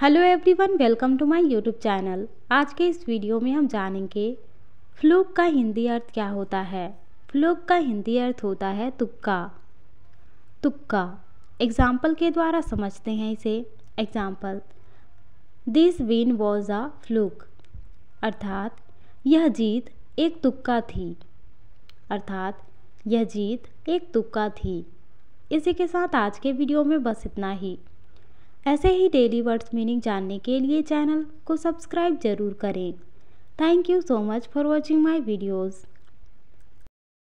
hello everyone welcome to my YouTube channel आज के इस वीडियो में हम जानेंगे फ्लूक का हिंदी अर्थ क्या होता है फ्लूक का हिंदी अर्थ होता है तुक्का तुक्का एग्जाम्पल के द्वारा समझते हैं इसे example this win was a fluke अर्थात यह जीत एक तुक्का थी अर्थात यह जीत एक तुक्का थी इसी के साथ आज के वीडियो में बस इतना ही ऐसे ही डेली वर्ड्स मीनिंग जानने के लिए चैनल को सब्सक्राइब जरूर करें thank you so much for watching my videos